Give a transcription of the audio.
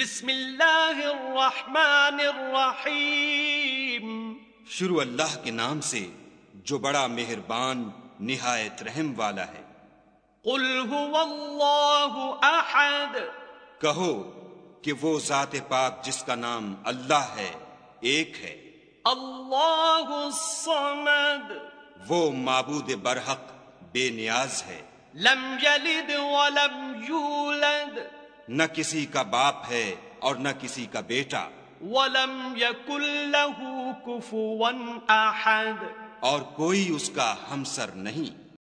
بسم اللہ الرحمن الرحیم شروع اللہ کے نام سے جو بڑا مہربان نہایت رحم والا ہے قل هو اللہ احد کہو کہ وہ ذات پاک جس کا نام اللہ ہے ایک ہے اللہ الصمد وہ معبود برحق بے نیاز ہے لم یلد ولم یولد نہ کسی کا باپ ہے اور نہ کسی کا بیٹا وَلَمْ يَكُلْ لَهُ كُفُوًا ولم اور کوئی اس کا ہمسر نہیں